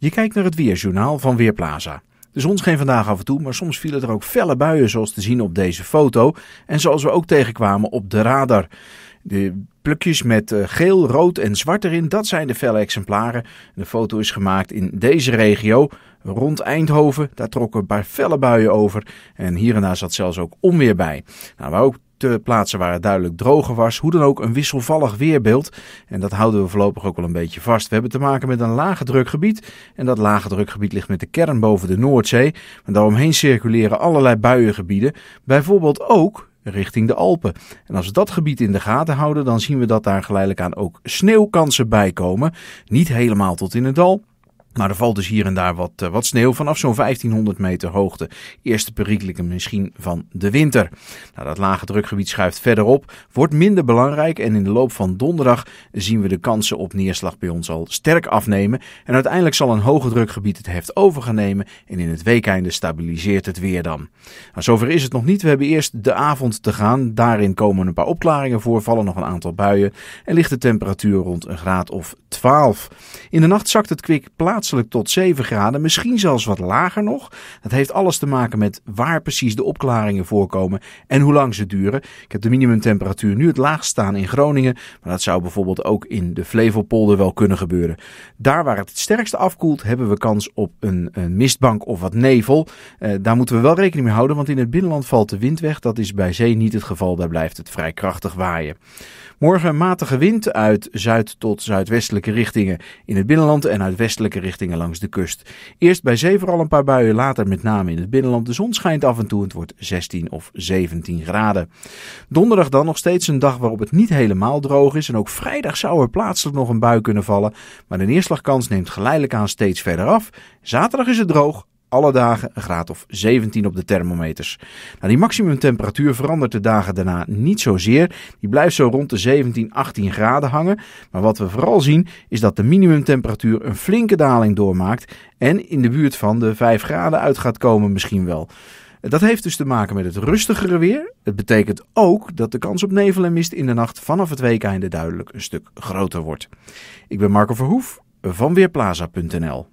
Je kijkt naar het Weerjournaal van Weerplaza. De zon scheen vandaag af en toe, maar soms vielen er ook felle buien zoals te zien op deze foto en zoals we ook tegenkwamen op de radar. De plukjes met eh, geel, rood en zwart erin, dat zijn de felle exemplaren. De foto is gemaakt in deze regio, rond Eindhoven. Daar trokken een paar felle buien over en hier en daar zat zelfs ook onweer bij. Nou, waar ook de plaatsen waar het duidelijk droger was. Hoe dan ook een wisselvallig weerbeeld. En dat houden we voorlopig ook wel een beetje vast. We hebben te maken met een lage drukgebied. En dat lage drukgebied ligt met de kern boven de Noordzee. En daaromheen circuleren allerlei buiengebieden. Bijvoorbeeld ook richting de Alpen. En als we dat gebied in de gaten houden, dan zien we dat daar geleidelijk aan ook sneeuwkansen bij komen. Niet helemaal tot in het dal, maar er valt dus hier en daar wat, eh, wat sneeuw vanaf zo'n 1500 meter hoogte. Eerste periekelijke misschien van de winter. Nou, dat lage drukgebied schuift verderop, wordt minder belangrijk en in de loop van donderdag zien we de kansen op neerslag bij ons al sterk afnemen. En uiteindelijk zal een hoge drukgebied het heft over gaan nemen en in het weekeinde stabiliseert het weer dan. Nou, zover is het nog niet. We hebben eerst de avond te gaan. Daarin komen een paar opklaringen voor, vallen nog een aantal buien en ligt de temperatuur rond een graad of in de nacht zakt het kwik plaatselijk tot 7 graden, misschien zelfs wat lager nog. Dat heeft alles te maken met waar precies de opklaringen voorkomen en hoe lang ze duren. Ik heb de minimumtemperatuur nu het laagst staan in Groningen, maar dat zou bijvoorbeeld ook in de Flevopolder wel kunnen gebeuren. Daar waar het het sterkste afkoelt, hebben we kans op een, een mistbank of wat nevel. Eh, daar moeten we wel rekening mee houden, want in het binnenland valt de wind weg. Dat is bij zee niet het geval, daar blijft het vrij krachtig waaien. Morgen matige wind uit zuid tot zuidwestelijke richtingen in het binnenland en uit westelijke richtingen langs de kust. Eerst bij zee vooral een paar buien, later met name in het binnenland. De zon schijnt af en toe en het wordt 16 of 17 graden. Donderdag dan nog steeds een dag waarop het niet helemaal droog is. En ook vrijdag zou er plaatselijk nog een bui kunnen vallen. Maar de neerslagkans neemt geleidelijk aan steeds verder af. Zaterdag is het droog alle dagen een graad of 17 op de thermometers. Nou, die maximumtemperatuur verandert de dagen daarna niet zozeer. Die blijft zo rond de 17, 18 graden hangen. Maar wat we vooral zien is dat de minimumtemperatuur een flinke daling doormaakt en in de buurt van de 5 graden uit gaat komen misschien wel. Dat heeft dus te maken met het rustigere weer. Het betekent ook dat de kans op nevel en mist in de nacht vanaf het weekende duidelijk een stuk groter wordt. Ik ben Marco Verhoef van Weerplaza.nl